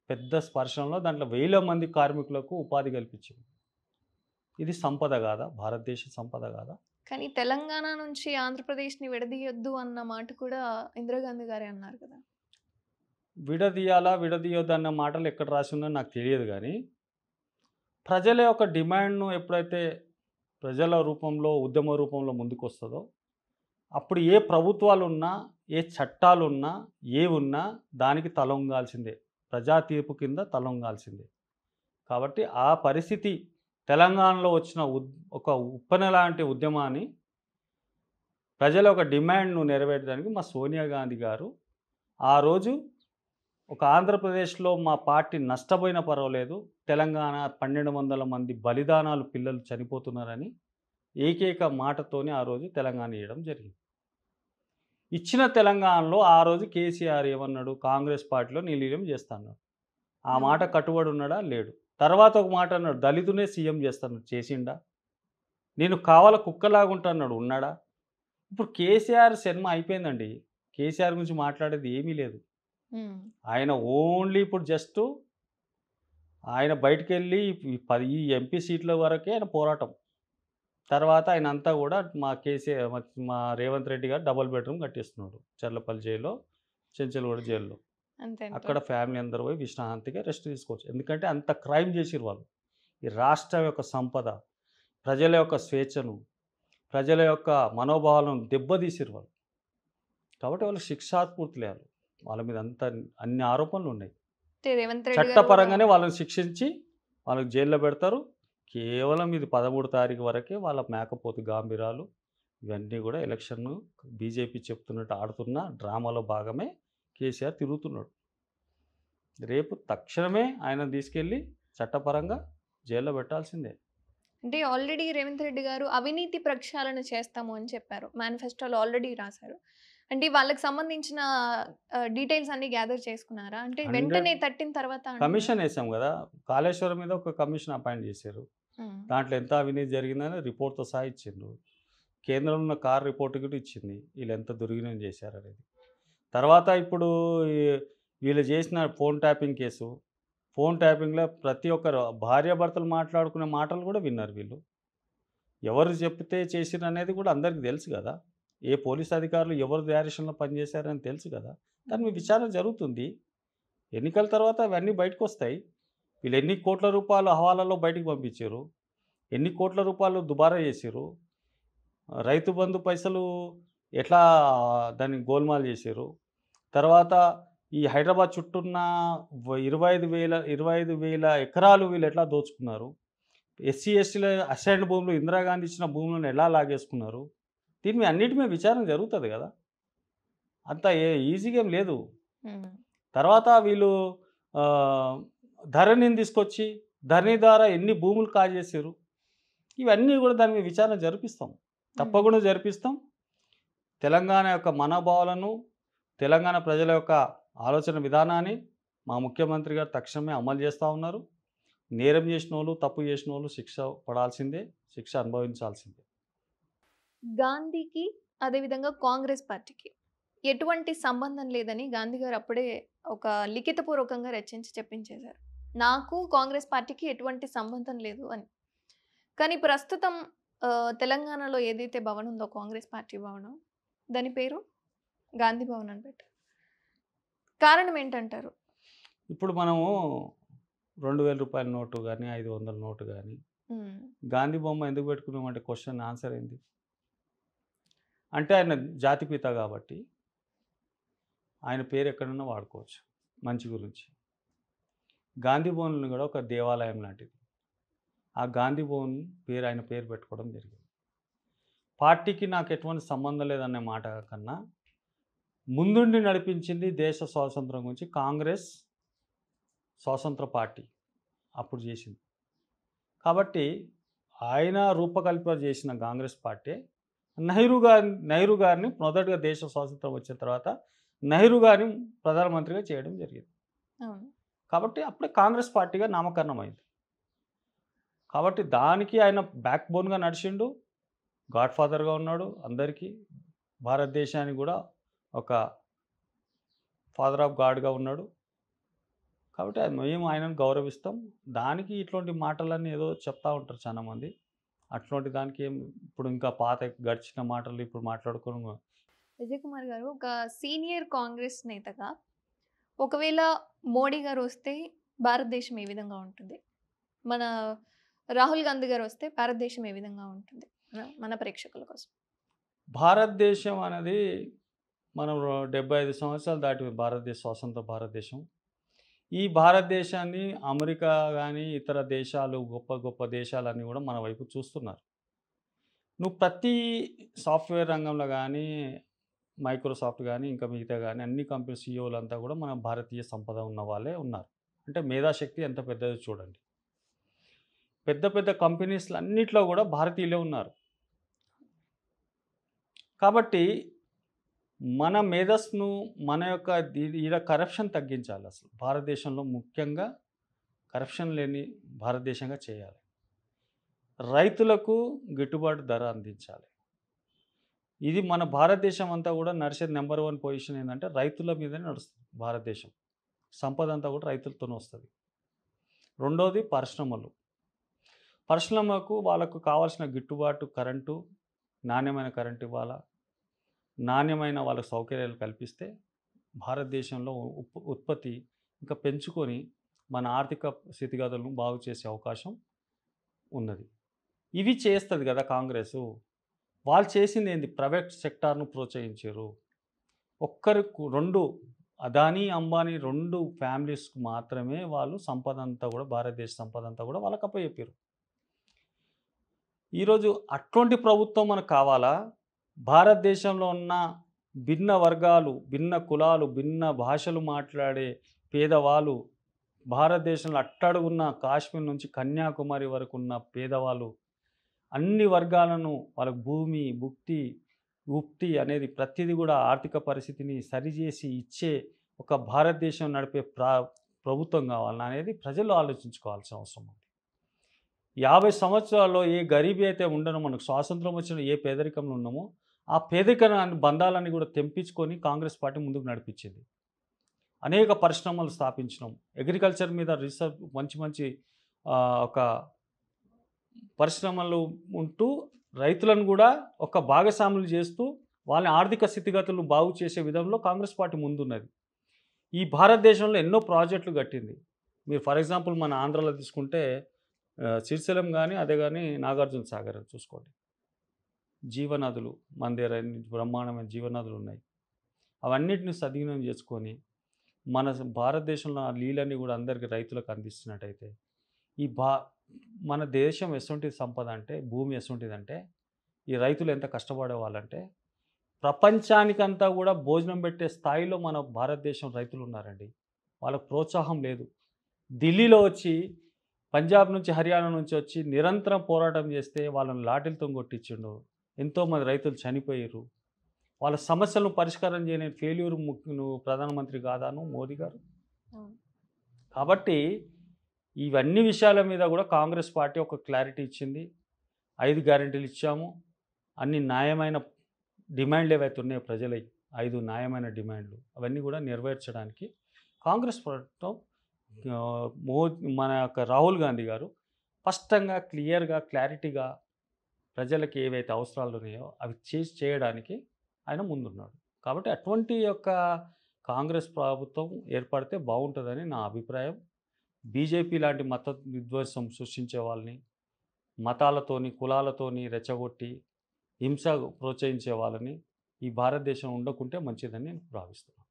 పెద్ద స్పర్శంలో దాంట్లో వేల మంది కార్మికులకు ఉపాధి కల్పించింది ఇది సంపద కాదా భారతదేశ సంపద కాదా కానీ తెలంగాణ నుంచి ఆంధ్రప్రదేశ్ని విడదీయొద్దు అన్న మాట కూడా ఇందిరాగాంధీ గారే అన్నారు కదా విడదీయాలా విడదీయొద్దు అన్న మాటలు ఎక్కడ రాసి ఉందో నాకు తెలియదు కానీ ప్రజల యొక్క డిమాండ్ను ఎప్పుడైతే ప్రజల రూపంలో ఉద్యమ రూపంలో ముందుకు వస్తుందో అప్పుడు ఏ ప్రభుత్వాలు ఉన్నా ఏ చట్టాలు ఉన్నా ఏ ఉన్నా దానికి తలొంగాల్సిందే ప్రజా తీర్పు కింద తలొంగాల్సిందే కాబట్టి ఆ పరిస్థితి తెలంగాణలో వచ్చిన ఒక ఉప్పెన లాంటి ఉద్యమాన్ని ప్రజల ఒక డిమాండ్ను నెరవేర్చడానికి మా సోనియా గాంధీ గారు ఆ రోజు ఒక ఆంధ్రప్రదేశ్లో మా పార్టీ నష్టపోయిన పర్వాలేదు తెలంగాణ పన్నెండు వందల మంది బలిదానాలు పిల్లలు చనిపోతున్నారని ఏకైక మాటతోనే ఆ రోజు తెలంగాణ ఇవ్వడం జరిగింది ఇచ్చిన తెలంగాణలో ఆ రోజు కేసీఆర్ ఏమన్నాడు కాంగ్రెస్ పార్టీలో నిలీనం చేస్తాడు ఆ మాట కట్టుబడి ఉన్నాడా లేడు తర్వాత ఒక మాట అన్నాడు దళితునే సీఎం చేస్తాను చేసిండా నేను కావాల అన్నాడు ఉన్నాడా ఇప్పుడు కేసీఆర్ సినిమా అయిపోయిందండి కేసీఆర్ గురించి మాట్లాడేది ఏమీ లేదు ఆయన ఓన్లీ ఇప్పుడు జస్ట్ ఆయన బయటకెళ్ళి వెళ్ళి పది ఈ ఎంపీ సీట్ల వరకే ఆయన పోరాటం తర్వాత ఆయన అంతా కూడా మా కేసీఆర్ మా రేవంత్ రెడ్డి గారు డబుల్ బెడ్రూమ్ కట్టిస్తున్నాడు చర్లపల్లి జైల్లో చెంచలగూడ జైల్లో అక్కడ ఫ్యామిలీ అందరూ పోయి విశ్రాంతిగా రెస్ట్ తీసుకోవచ్చు ఎందుకంటే అంత క్రైమ్ చేసిరు వాళ్ళు ఈ రాష్ట్రం యొక్క సంపద ప్రజల యొక్క స్వేచ్ఛను ప్రజల యొక్క మనోభావాలను దెబ్బతీసిరు వాళ్ళు కాబట్టి వాళ్ళు శిక్షాత్పూర్తి లేరు వాళ్ళ మీద అంత అన్ని ఆరోపణలు ఉన్నాయి చట్టపరంగానే వాళ్ళని శిక్షించి వాళ్ళకి జైల్లో పెడతారు కేవలం ఇది పదమూడు తారీఖు వరకే వాళ్ళ మేకపోతు గాంభీరాలు ఇవన్నీ కూడా ఎలక్షన్ బీజేపీ చెప్తున్నట్టు ఆడుతున్న డ్రామాలో భాగమే కేసీఆర్ తిరుగుతున్నాడు రేపు తక్షణమే ఆయన తీసుకెళ్ళి చట్టపరంగా జైల్లో పెట్టాల్సిందే అంటే ఆల్రెడీ రేవంత్ రెడ్డి గారు అవినీతి ప్రక్షాళన చేస్తాము అని చెప్పారు మేనిఫెస్టోలో ఆల్రెడీ రాశారు అంటే వాళ్ళకి సంబంధించిన డీటెయిల్స్ అన్ని గ్యాదర్ చేసుకున్నారా అంటే వెంటనే తట్టిన తర్వాత కమిషన్ వేసాం కదా కాళేశ్వరం మీద ఒక కమిషన్ అపాయింట్ చేశారు దాంట్లో ఎంత అవినీతి జరిగిందని రిపోర్ట్తో సహా ఇచ్చిండ్రు కేంద్రంలో ఉన్న కార్ రిపోర్ట్ కూడా ఇచ్చింది వీళ్ళు ఎంత దుర్వినియోగం చేశారనేది తర్వాత ఇప్పుడు వీళ్ళు చేసిన ఫోన్ ట్యాపింగ్ కేసు ఫోన్ ట్యాపింగ్లో ప్రతి ఒక్కరు భార్యాభర్తలు మాట్లాడుకునే మాటలు కూడా విన్నారు వీళ్ళు ఎవరు చెప్తే చేసిన అనేది కూడా అందరికీ తెలుసు కదా ఏ పోలీస్ అధికారులు ఎవరు డైరెక్షన్లో పనిచేశారని తెలుసు కదా దాని మీ విచారణ జరుగుతుంది ఎన్నికల తర్వాత అవన్నీ బయటకు వస్తాయి వీళ్ళు ఎన్ని కోట్ల రూపాయలు హవాలలో బయటకు పంపించారు ఎన్ని కోట్ల రూపాయలు దుబారా చేశారు రైతు బంధు పైసలు ఎట్లా దాన్ని గోల్మాల్ చేశారు తర్వాత ఈ హైదరాబాద్ చుట్టూన్న ఇరవై ఐదు వేల ఇరవై ఐదు వేల ఎకరాలు వీళ్ళు ఎట్లా దోచుకున్నారు ఎస్సీ ఎస్టీల అసైన్ భూములు ఇందిరాగాంధీ ఇచ్చిన భూములను ఎలా లాగేసుకున్నారు దీని మీద అన్నిటి మీద విచారణ జరుగుతుంది కదా అంత ఏ ఈజీగా ఏం లేదు తర్వాత వీళ్ళు ధరణిని తీసుకొచ్చి ధరణి ద్వారా ఎన్ని భూములు కాజేసారు ఇవన్నీ కూడా దాని మీద విచారణ జరిపిస్తాం తప్పకుండా జరిపిస్తాం తెలంగాణ యొక్క మనోభావాలను తెలంగాణ ప్రజల యొక్క ఆలోచన విధానాన్ని మా ముఖ్యమంత్రి గారు తక్షణమే అమలు చేస్తూ ఉన్నారు నేరం చేసిన వాళ్ళు తప్పు చేసిన వాళ్ళు శిక్ష పడాల్సిందే శిక్ష అనుభవించాల్సిందే గాంధీకి అదేవిధంగా కాంగ్రెస్ పార్టీకి ఎటువంటి సంబంధం లేదని గాంధీ గారు అప్పుడే ఒక లిఖితపూర్వకంగా రచించి చెప్పించేశారు నాకు కాంగ్రెస్ పార్టీకి ఎటువంటి సంబంధం లేదు అని కానీ ప్రస్తుతం తెలంగాణలో ఏదైతే భవన్ ఉందో కాంగ్రెస్ పార్టీ భవనం దాని పేరు గాంధీ భవన్ అని పెట్టారు కారణం ఏంటంటారు ఇప్పుడు మనము రెండు వేల రూపాయల నోటు కానీ ఐదు వందల నోటు కానీ గాంధీ బొమ్మ ఎందుకు పెట్టుకున్నామంటే క్వశ్చన్ ఆన్సర్ ఏంది అంటే ఆయన జాతిపిత కాబట్టి ఆయన పేరు ఎక్కడన్నా వాడుకోవచ్చు మంచి గురించి గాంధీ భవన్ కూడా ఒక దేవాలయం లాంటిది ఆ గాంధీ భవన్ పేరు ఆయన పేరు పెట్టుకోవడం జరిగింది పార్టీకి నాకు ఎటువంటి సంబంధం లేదనే మాట కన్నా ముందుండి నడిపించింది దేశ స్వాతంత్రం గురించి కాంగ్రెస్ స్వాతంత్ర పార్టీ అప్పుడు చేసింది కాబట్టి ఆయన రూపకల్పన చేసిన కాంగ్రెస్ పార్టీ నెహ్రూ గారి నెహ్రూ గారిని మొదటగా దేశ స్వాతంత్రం వచ్చిన తర్వాత నెహ్రూ గారిని ప్రధానమంత్రిగా చేయడం జరిగింది కాబట్టి అప్పుడే కాంగ్రెస్ పార్టీగా నామకరణం అయింది కాబట్టి దానికి ఆయన బ్యాక్ బోన్గా నడిచిండు గాడ్ ఫాదర్గా ఉన్నాడు అందరికీ భారతదేశానికి కూడా ఒక ఫాదర్ ఆఫ్ గాడ్గా ఉన్నాడు కాబట్టి మేము ఆయనను గౌరవిస్తాం దానికి ఇట్లాంటి మాటలన్నీ ఏదో చెప్తూ ఉంటారు చాలామంది అట్లాంటి దానికి ఏం ఇప్పుడు ఇంకా పాత గడిచిన మాటలు ఇప్పుడు మాట్లాడుకోవడం విజయ్ కుమార్ గారు ఒక సీనియర్ కాంగ్రెస్ నేతగా ఒకవేళ మోడీ గారు వస్తే భారతదేశం ఏ విధంగా ఉంటుంది మన రాహుల్ గాంధీ గారు వస్తే భారతదేశం ఏ విధంగా ఉంటుంది మన ప్రేక్షకుల కోసం భారతదేశం అనేది మనం డెబ్బై ఐదు సంవత్సరాలు దాటి భారతదేశ స్వాతంత్ర భారతదేశం ఈ భారతదేశాన్ని అమెరికా కానీ ఇతర దేశాలు గొప్ప గొప్ప దేశాలన్నీ కూడా మన వైపు చూస్తున్నారు నువ్వు ప్రతి సాఫ్ట్వేర్ రంగంలో కానీ మైక్రోసాఫ్ట్ కానీ ఇంకా మిగతా కానీ అన్ని కంపెనీ సీఈఓలు అంతా కూడా మన భారతీయ సంపద ఉన్న వాళ్ళే ఉన్నారు అంటే మేధాశక్తి ఎంత పెద్దదో చూడండి పెద్ద పెద్ద కంపెనీస్లు అన్నిట్లో కూడా భారతీయులే ఉన్నారు కాబట్టి మన మేధస్సును మన యొక్క ఈడ కరప్షన్ తగ్గించాలి అసలు భారతదేశంలో ముఖ్యంగా కరప్షన్ లేని భారతదేశంగా చేయాలి రైతులకు గిట్టుబాటు ధర అందించాలి ఇది మన భారతదేశం అంతా కూడా నడిచేది నెంబర్ వన్ పొజిషన్ ఏంటంటే రైతుల మీదనే నడుస్తుంది భారతదేశం సంపద అంతా కూడా రైతులతోనే వస్తుంది రెండోది పరిశ్రమలు పరిశ్రమకు వాళ్ళకు కావాల్సిన గిట్టుబాటు కరెంటు నాణ్యమైన కరెంటు ఇవ్వాలా నాణ్యమైన వాళ్ళ సౌకర్యాలు కల్పిస్తే భారతదేశంలో ఉత్పత్తి ఇంకా పెంచుకొని మన ఆర్థిక స్థితిగతులను బాగు చేసే అవకాశం ఉన్నది ఇవి చేస్తుంది కదా కాంగ్రెసు వాళ్ళు చేసింది ఏంది ప్రైవేట్ సెక్టార్ను ప్రోత్సహించారు ఒక్కరి రెండు అదానీ అంబానీ రెండు ఫ్యామిలీస్కి మాత్రమే వాళ్ళు సంపద అంతా కూడా భారతదేశ సంపద అంతా కూడా వాళ్ళకి అప్పచెప్పారు ఈరోజు అటువంటి ప్రభుత్వం మనకు కావాలా భారతదేశంలో ఉన్న భిన్న వర్గాలు భిన్న కులాలు భిన్న భాషలు మాట్లాడే పేదవాళ్ళు భారతదేశంలో అట్టడుగున్న కాశ్మీర్ నుంచి కన్యాకుమారి వరకు ఉన్న పేదవాళ్ళు అన్ని వర్గాలను వాళ్ళకు భూమి భుక్తి ఉక్తి అనేది ప్రతిదీ కూడా ఆర్థిక పరిస్థితిని సరిచేసి ఇచ్చే ఒక భారతదేశం నడిపే ప్రా ప్రభుత్వం కావాలన్నా అనేది ప్రజలు ఆలోచించుకోవాల్సిన అవసరం ఉంది యాభై సంవత్సరాల్లో ఏ గరీబీ అయితే ఉండనో మనకు స్వాతంత్రం వచ్చిన ఏ పేదరికంలో ఉన్నామో ఆ పేదరికాన్ని బంధాలని కూడా తెంపించుకొని కాంగ్రెస్ పార్టీ ముందుకు నడిపించింది అనేక పరిశ్రమలు స్థాపించినాం అగ్రికల్చర్ మీద రీసెర్చ్ మంచి మంచి ఒక పరిశ్రమలు ఉంటూ రైతులను కూడా ఒక భాగస్వాములు చేస్తూ వాళ్ళ ఆర్థిక స్థితిగతులను బాగు చేసే విధంలో కాంగ్రెస్ పార్టీ ముందున్నది ఈ భారతదేశంలో ఎన్నో ప్రాజెక్టులు కట్టింది మీరు ఫర్ ఎగ్జాంపుల్ మన ఆంధ్రలో తీసుకుంటే సిరిసిలం కానీ అదే కానీ నాగార్జున సాగర్ చూసుకోండి జీవనదులు దగ్గర బ్రహ్మాండమైన జీవనదులు ఉన్నాయి అవన్నిటిని సద్వినియోగం చేసుకొని మన భారతదేశంలో ఆ నీళ్ళని కూడా అందరికీ రైతులకు అందిస్తున్నట్టయితే ఈ భా మన దేశం ఎసుంటి సంపద అంటే భూమి అంటే ఈ రైతులు ఎంత కష్టపడే వాళ్ళంటే ప్రపంచానికంతా కూడా భోజనం పెట్టే స్థాయిలో మన భారతదేశం రైతులు ఉన్నారండి వాళ్ళకు ప్రోత్సాహం లేదు ఢిల్లీలో వచ్చి పంజాబ్ నుంచి హర్యానా నుంచి వచ్చి నిరంతరం పోరాటం చేస్తే వాళ్ళని లాటిలతో కొట్టించిండు ఎంతోమంది రైతులు చనిపోయారు వాళ్ళ సమస్యలను పరిష్కారం చేయని ఫెయిల్యూర్ ప్రధానమంత్రి కాదాను మోదీ గారు కాబట్టి ఇవన్నీ విషయాల మీద కూడా కాంగ్రెస్ పార్టీ ఒక క్లారిటీ ఇచ్చింది ఐదు గ్యారంటీలు ఇచ్చాము అన్ని న్యాయమైన డిమాండ్లు ఏవైతే ఉన్నాయో ప్రజల ఐదు న్యాయమైన డిమాండ్లు అవన్నీ కూడా నెరవేర్చడానికి కాంగ్రెస్ ప్రభుత్వం మో మన యొక్క రాహుల్ గాంధీ గారు స్పష్టంగా క్లియర్గా క్లారిటీగా ప్రజలకు ఏవైతే అవసరాలు ఉన్నాయో అవి చేసి చేయడానికి ఆయన ముందున్నాడు కాబట్టి అటువంటి యొక్క కాంగ్రెస్ ప్రభుత్వం ఏర్పడితే బాగుంటుందని నా అభిప్రాయం బీజేపీ లాంటి మత విధ్వంసం సృష్టించే వాళ్ళని మతాలతోని కులాలతోని రెచ్చగొట్టి హింస ప్రోత్సహించే వాళ్ళని ఈ భారతదేశం ఉండకుంటే మంచిదని నేను భావిస్తున్నాను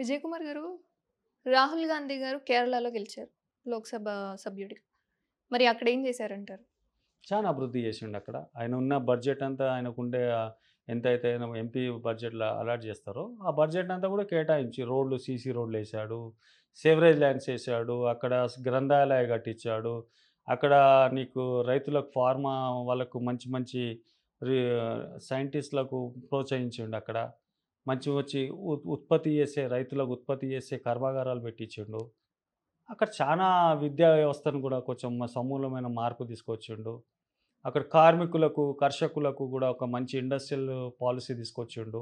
విజయ్ కుమార్ గారు రాహుల్ గాంధీ గారు కేరళలో గెలిచారు లోక్సభ సభ్యుడిగా మరి అక్కడ ఏం చేశారంటారు చాలా అభివృద్ధి చేసిండు అక్కడ ఆయన ఉన్న బడ్జెట్ అంతా ఆయనకుండే ఎంత అయితే ఎంపీ బడ్జెట్లో అలాట్ చేస్తారో ఆ బడ్జెట్ అంతా కూడా కేటాయించి రోడ్లు సీసీ రోడ్లు వేశాడు సేవరేజ్ ల్యాండ్స్ వేసాడు అక్కడ గ్రంథాలయ కట్టించాడు అక్కడ నీకు రైతులకు ఫార్మా వాళ్ళకు మంచి మంచి సైంటిస్టులకు ప్రోత్సహించిండు అక్కడ మంచి వచ్చి ఉత్పత్తి చేసే రైతులకు ఉత్పత్తి చేసే కర్మాగారాలు పెట్టించిండు అక్కడ చాలా విద్యా వ్యవస్థను కూడా కొంచెం సమూలమైన మార్పు తీసుకొచ్చిండు అక్కడ కార్మికులకు కర్షకులకు కూడా ఒక మంచి ఇండస్ట్రియల్ పాలసీ తీసుకొచ్చిండు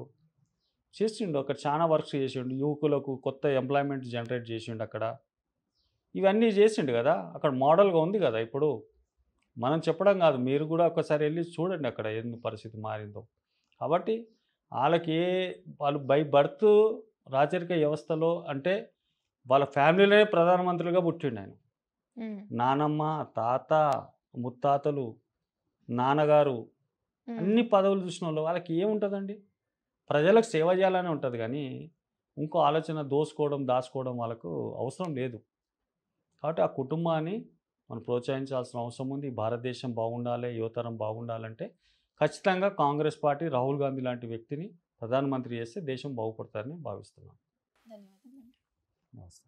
చేసిండు అక్కడ చాలా వర్క్స్ చేసిండు యువకులకు కొత్త ఎంప్లాయ్మెంట్ జనరేట్ చేసిండు అక్కడ ఇవన్నీ చేసిండు కదా అక్కడ మోడల్గా ఉంది కదా ఇప్పుడు మనం చెప్పడం కాదు మీరు కూడా ఒకసారి వెళ్ళి చూడండి అక్కడ ఎందు పరిస్థితి మారిందో కాబట్టి వాళ్ళకి ఏ వాళ్ళు బై బర్త్ రాచరిక వ్యవస్థలో అంటే వాళ్ళ ఫ్యామిలీలోనే ప్రధానమంత్రులుగా పుట్టిండు ఆయన నానమ్మ తాత ముత్తాతలు నాన్నగారు అన్ని పదవులు చూసిన వాళ్ళు వాళ్ళకి ఏముంటుందండి ప్రజలకు సేవ చేయాలనే ఉంటుంది కానీ ఇంకో ఆలోచన దోసుకోవడం దాచుకోవడం వాళ్ళకు అవసరం లేదు కాబట్టి ఆ కుటుంబాన్ని మనం ప్రోత్సహించాల్సిన అవసరం ఉంది భారతదేశం బాగుండాలి యువతరం బాగుండాలంటే ఖచ్చితంగా కాంగ్రెస్ పార్టీ రాహుల్ గాంధీ లాంటి వ్యక్తిని ప్రధానమంత్రి చేస్తే దేశం బాగుపడతారని భావిస్తున్నాను నమస్తే